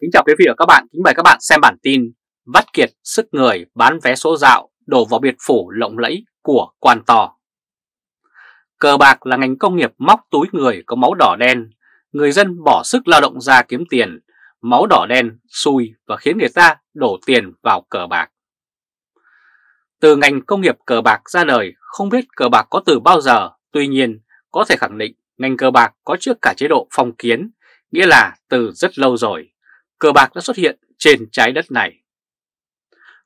Kính chào quý vị và các bạn, kính mời các bạn xem bản tin Vắt kiệt sức người bán vé số dạo đổ vào biệt phủ lộng lẫy của quan to. Cờ bạc là ngành công nghiệp móc túi người có máu đỏ đen Người dân bỏ sức lao động ra kiếm tiền Máu đỏ đen xui và khiến người ta đổ tiền vào cờ bạc Từ ngành công nghiệp cờ bạc ra đời không biết cờ bạc có từ bao giờ Tuy nhiên có thể khẳng định ngành cờ bạc có trước cả chế độ phong kiến Nghĩa là từ rất lâu rồi cờ bạc đã xuất hiện trên trái đất này.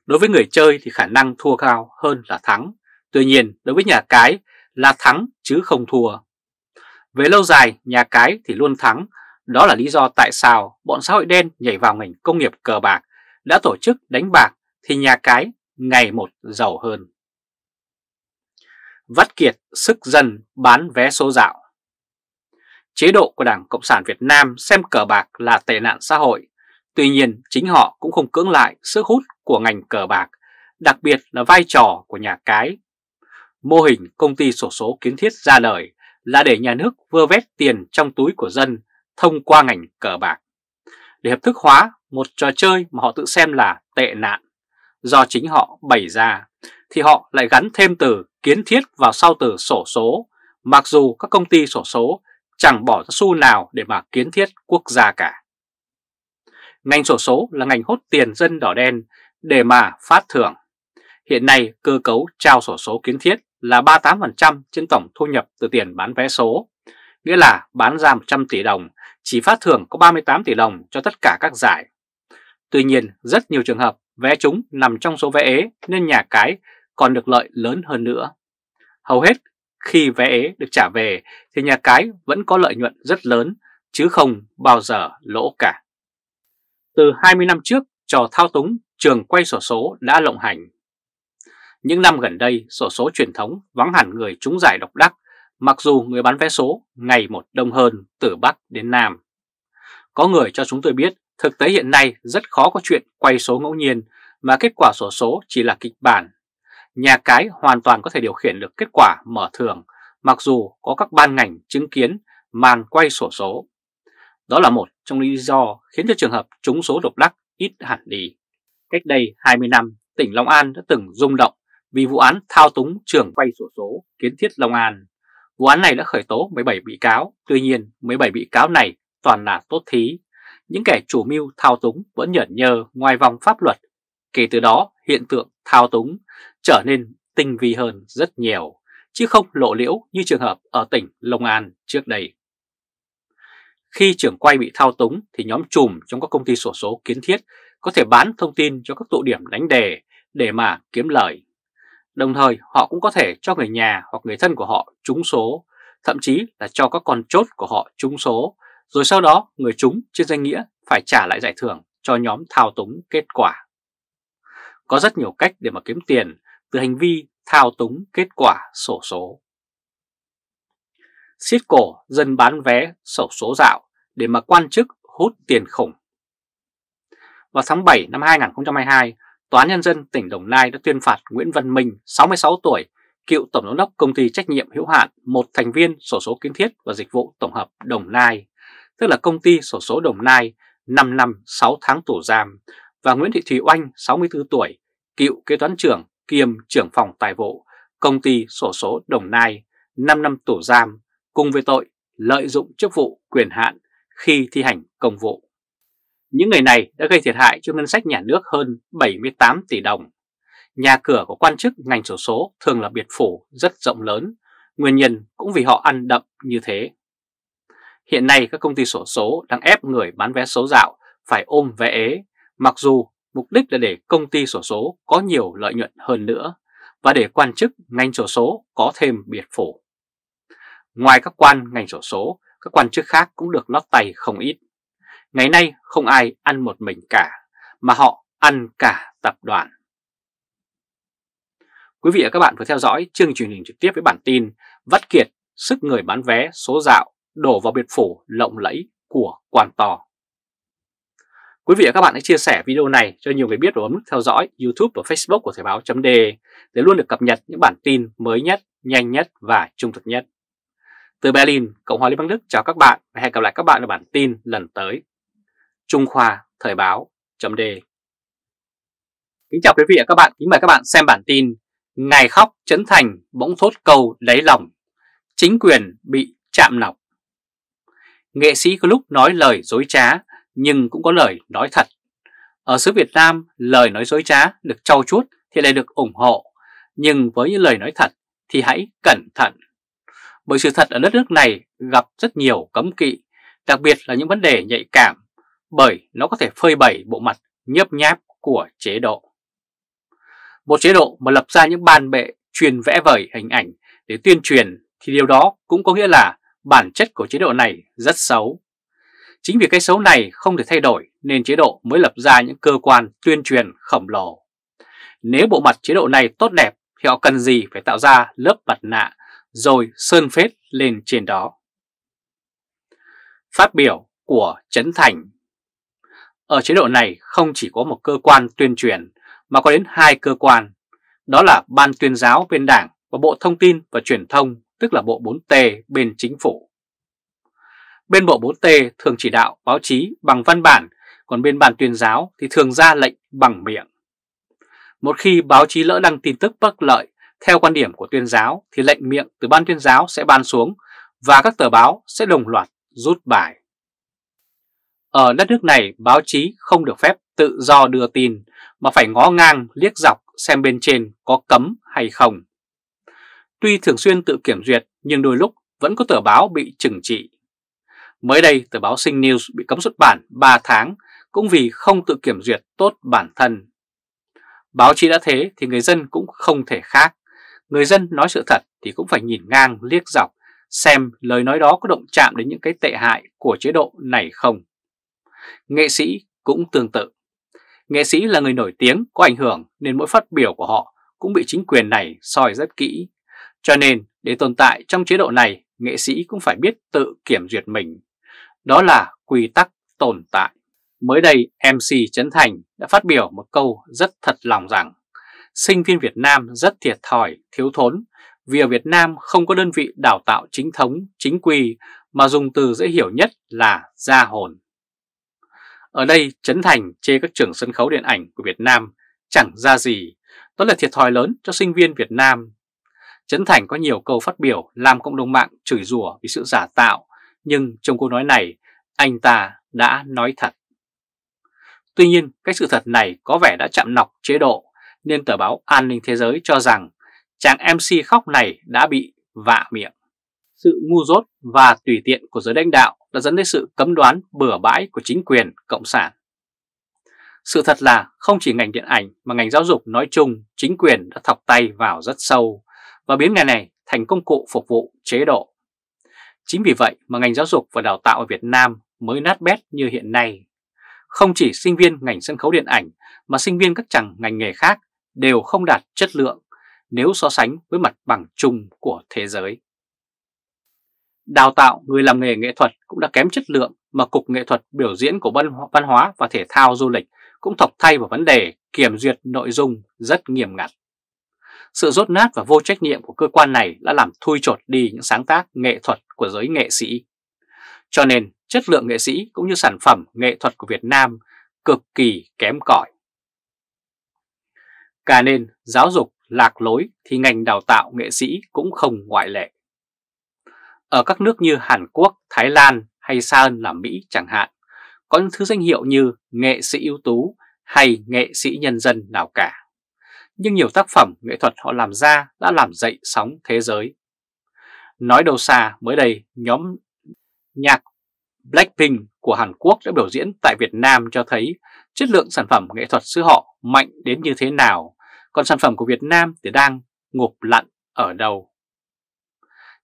Đối với người chơi thì khả năng thua cao hơn là thắng, tuy nhiên đối với nhà cái là thắng chứ không thua. Về lâu dài, nhà cái thì luôn thắng, đó là lý do tại sao bọn xã hội đen nhảy vào ngành công nghiệp cờ bạc đã tổ chức đánh bạc thì nhà cái ngày một giàu hơn. Vắt kiệt sức dân bán vé số dạo Chế độ của Đảng Cộng sản Việt Nam xem cờ bạc là tệ nạn xã hội Tuy nhiên, chính họ cũng không cưỡng lại sức hút của ngành cờ bạc, đặc biệt là vai trò của nhà cái. Mô hình công ty sổ số kiến thiết ra đời là để nhà nước vơ vét tiền trong túi của dân thông qua ngành cờ bạc, để hợp thức hóa một trò chơi mà họ tự xem là tệ nạn do chính họ bày ra, thì họ lại gắn thêm từ kiến thiết vào sau từ sổ số, mặc dù các công ty sổ số chẳng bỏ ra xu nào để mà kiến thiết quốc gia cả. Ngành sổ số là ngành hốt tiền dân đỏ đen để mà phát thưởng. Hiện nay cơ cấu trao sổ số kiến thiết là 38% trên tổng thu nhập từ tiền bán vé số, nghĩa là bán ra 100 tỷ đồng chỉ phát thưởng có 38 tỷ đồng cho tất cả các giải. Tuy nhiên, rất nhiều trường hợp vé chúng nằm trong số vé ế nên nhà cái còn được lợi lớn hơn nữa. Hầu hết khi vé ế được trả về thì nhà cái vẫn có lợi nhuận rất lớn chứ không bao giờ lỗ cả từ 20 năm trước trò thao túng trường quay sổ số đã lộng hành. Những năm gần đây, sổ số truyền thống vắng hẳn người trúng giải độc đắc, mặc dù người bán vé số ngày một đông hơn từ Bắc đến Nam. Có người cho chúng tôi biết, thực tế hiện nay rất khó có chuyện quay số ngẫu nhiên mà kết quả sổ số chỉ là kịch bản. Nhà cái hoàn toàn có thể điều khiển được kết quả mở thường, mặc dù có các ban ngành chứng kiến màn quay sổ số. Đó là một trong lý do khiến cho trường hợp trúng số độc đắc ít hẳn đi. Cách đây 20 năm, tỉnh Long An đã từng rung động vì vụ án thao túng trường quay sổ số kiến thiết Long An. Vụ án này đã khởi tố 17 bị cáo, tuy nhiên 17 bị cáo này toàn là tốt thí. Những kẻ chủ mưu thao túng vẫn nhởn nhơ ngoài vòng pháp luật. Kể từ đó, hiện tượng thao túng trở nên tinh vi hơn rất nhiều, chứ không lộ liễu như trường hợp ở tỉnh Long An trước đây. Khi trưởng quay bị thao túng thì nhóm chùm trong các công ty sổ số kiến thiết có thể bán thông tin cho các tụ điểm đánh đề để mà kiếm lời. Đồng thời họ cũng có thể cho người nhà hoặc người thân của họ trúng số, thậm chí là cho các con chốt của họ trúng số, rồi sau đó người trúng trên danh nghĩa phải trả lại giải thưởng cho nhóm thao túng kết quả. Có rất nhiều cách để mà kiếm tiền từ hành vi thao túng kết quả sổ số siết cổ dân bán vé sổ số dạo để mà quan chức hút tiền khủng. Vào tháng 7 năm 2022, Tòa Nhân dân tỉnh Đồng Nai đã tuyên phạt Nguyễn Văn Minh, 66 tuổi, cựu Tổng giám đốc Công ty Trách nhiệm hữu hạn, một thành viên sổ số kiến thiết và dịch vụ tổng hợp Đồng Nai, tức là công ty sổ số Đồng Nai, 5 năm 6 tháng tù giam, và Nguyễn Thị Thùy Oanh, 64 tuổi, cựu kế toán trưởng kiêm trưởng phòng tài vụ, công ty sổ số Đồng Nai, 5 năm tù giam cùng với tội lợi dụng chức vụ quyền hạn khi thi hành công vụ. Những người này đã gây thiệt hại cho ngân sách nhà nước hơn 78 tỷ đồng. Nhà cửa của quan chức ngành sổ số, thường là biệt phủ rất rộng lớn, nguyên nhân cũng vì họ ăn đậm như thế. Hiện nay các công ty sổ số, đang ép người bán vé số dạo phải ôm vé ế, mặc dù mục đích là để công ty sổ số có nhiều lợi nhuận hơn nữa và để quan chức ngành sổ số có thêm biệt phủ. Ngoài các quan ngành sổ số, các quan chức khác cũng được lót tay không ít. Ngày nay không ai ăn một mình cả, mà họ ăn cả tập đoàn. Quý vị và các bạn vừa theo dõi chương truyền hình trực tiếp với bản tin Vắt kiệt, sức người bán vé, số dạo, đổ vào biệt phủ lộng lẫy của quan to. Quý vị và các bạn hãy chia sẻ video này cho nhiều người biết và bấm nút theo dõi YouTube và Facebook của Thời báo.de để luôn được cập nhật những bản tin mới nhất, nhanh nhất và trung thực nhất. Từ Berlin, Cộng hòa Liên bang Đức chào các bạn và hẹn gặp lại các bạn ở bản tin lần tới. Trung Khoa Thời báo chấm Kính chào quý vị và các bạn, kính mời các bạn xem bản tin Ngày khóc Trấn Thành bỗng thốt câu lấy lòng Chính quyền bị chạm nọc Nghệ sĩ có lúc nói lời dối trá nhưng cũng có lời nói thật Ở xứ Việt Nam, lời nói dối trá được trau chuốt thì lại được ủng hộ Nhưng với những lời nói thật thì hãy cẩn thận bởi sự thật ở đất nước này gặp rất nhiều cấm kỵ, đặc biệt là những vấn đề nhạy cảm, bởi nó có thể phơi bày bộ mặt nhấp nháp của chế độ. Một chế độ mà lập ra những bàn bệ truyền vẽ vời hình ảnh để tuyên truyền thì điều đó cũng có nghĩa là bản chất của chế độ này rất xấu. Chính vì cái xấu này không thể thay đổi nên chế độ mới lập ra những cơ quan tuyên truyền khổng lồ. Nếu bộ mặt chế độ này tốt đẹp thì họ cần gì phải tạo ra lớp mặt nạ rồi sơn phết lên trên đó. Phát biểu của Trấn Thành Ở chế độ này không chỉ có một cơ quan tuyên truyền mà có đến hai cơ quan, đó là Ban tuyên giáo bên Đảng và Bộ Thông tin và Truyền thông tức là Bộ 4T bên Chính phủ. Bên Bộ 4T thường chỉ đạo báo chí bằng văn bản, còn bên Ban tuyên giáo thì thường ra lệnh bằng miệng. Một khi báo chí lỡ đăng tin tức bất lợi theo quan điểm của tuyên giáo thì lệnh miệng từ ban tuyên giáo sẽ ban xuống và các tờ báo sẽ đồng loạt rút bài. Ở đất nước này, báo chí không được phép tự do đưa tin mà phải ngó ngang liếc dọc xem bên trên có cấm hay không. Tuy thường xuyên tự kiểm duyệt nhưng đôi lúc vẫn có tờ báo bị trừng trị. Mới đây, tờ báo Sinh News bị cấm xuất bản 3 tháng cũng vì không tự kiểm duyệt tốt bản thân. Báo chí đã thế thì người dân cũng không thể khác người dân nói sự thật thì cũng phải nhìn ngang liếc dọc xem lời nói đó có động chạm đến những cái tệ hại của chế độ này không. Nghệ sĩ cũng tương tự. Nghệ sĩ là người nổi tiếng có ảnh hưởng nên mỗi phát biểu của họ cũng bị chính quyền này soi rất kỹ. Cho nên để tồn tại trong chế độ này, nghệ sĩ cũng phải biết tự kiểm duyệt mình. Đó là quy tắc tồn tại. Mới đây, MC Trấn Thành đã phát biểu một câu rất thật lòng rằng sinh viên Việt Nam rất thiệt thòi, thiếu thốn vì ở Việt Nam không có đơn vị đào tạo chính thống, chính quy mà dùng từ dễ hiểu nhất là gia hồn. Ở đây Trấn Thành chê các trường sân khấu điện ảnh của Việt Nam chẳng ra gì, đó là thiệt thòi lớn cho sinh viên Việt Nam. Trấn Thành có nhiều câu phát biểu làm cộng đồng mạng chửi rủa vì sự giả tạo, nhưng trong câu nói này anh ta đã nói thật. Tuy nhiên, cái sự thật này có vẻ đã chạm nọc chế độ nên tờ báo An ninh Thế giới cho rằng chàng MC khóc này đã bị vạ miệng. Sự ngu dốt và tùy tiện của giới lãnh đạo đã dẫn đến sự cấm đoán bừa bãi của chính quyền Cộng sản. Sự thật là không chỉ ngành điện ảnh mà ngành giáo dục nói chung chính quyền đã thọc tay vào rất sâu và biến nghề này thành công cụ phục vụ chế độ. Chính vì vậy mà ngành giáo dục và đào tạo ở Việt Nam mới nát bét như hiện nay. Không chỉ sinh viên ngành sân khấu điện ảnh mà sinh viên các chẳng ngành nghề khác đều không đạt chất lượng nếu so sánh với mặt bằng chung của thế giới. Đào tạo người làm nghề nghệ thuật cũng đã kém chất lượng mà Cục Nghệ thuật biểu diễn của Văn hóa và Thể thao Du lịch cũng thọc thay vào vấn đề kiểm duyệt nội dung rất nghiêm ngặt. Sự rốt nát và vô trách nhiệm của cơ quan này đã làm thui chột đi những sáng tác nghệ thuật của giới nghệ sĩ. Cho nên chất lượng nghệ sĩ cũng như sản phẩm nghệ thuật của Việt Nam cực kỳ kém cỏi. Cả nền giáo dục lạc lối thì ngành đào tạo nghệ sĩ cũng không ngoại lệ. Ở các nước như Hàn Quốc, Thái Lan hay xa hơn là Mỹ chẳng hạn, có những thứ danh hiệu như nghệ sĩ ưu tú hay nghệ sĩ nhân dân nào cả. Nhưng nhiều tác phẩm nghệ thuật họ làm ra đã làm dậy sóng thế giới. Nói đầu xa, mới đây nhóm nhạc Blackpink của Hàn Quốc đã biểu diễn tại Việt Nam cho thấy chất lượng sản phẩm nghệ thuật xứ họ mạnh đến như thế nào, còn sản phẩm của Việt Nam thì đang ngụp lặn ở đâu.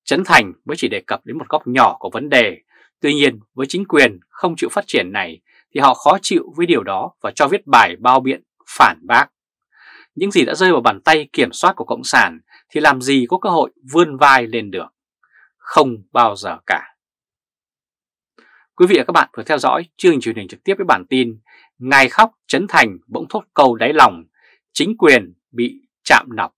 Trấn Thành mới chỉ đề cập đến một góc nhỏ của vấn đề, tuy nhiên với chính quyền không chịu phát triển này thì họ khó chịu với điều đó và cho viết bài bao biện phản bác. Những gì đã rơi vào bàn tay kiểm soát của Cộng sản thì làm gì có cơ hội vươn vai lên được? Không bao giờ cả. Quý vị và các bạn vừa theo dõi chương trình truyền hình trực tiếp với bản tin Ngài khóc Trấn Thành bỗng thốt câu đáy lòng, chính quyền bị chạm nọc.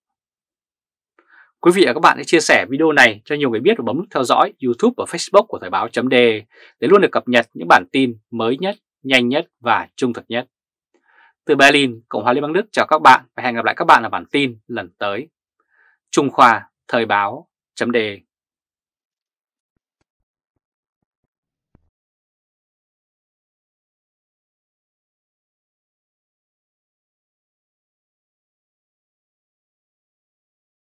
Quý vị và các bạn hãy chia sẻ video này cho nhiều người biết và bấm nút theo dõi YouTube và Facebook của Thời báo chấm để luôn được cập nhật những bản tin mới nhất, nhanh nhất và trung thực nhất. Từ Berlin, Cộng hòa Liên bang Đức chào các bạn và hẹn gặp lại các bạn ở bản tin lần tới. Trung Khoa Thời báo chấm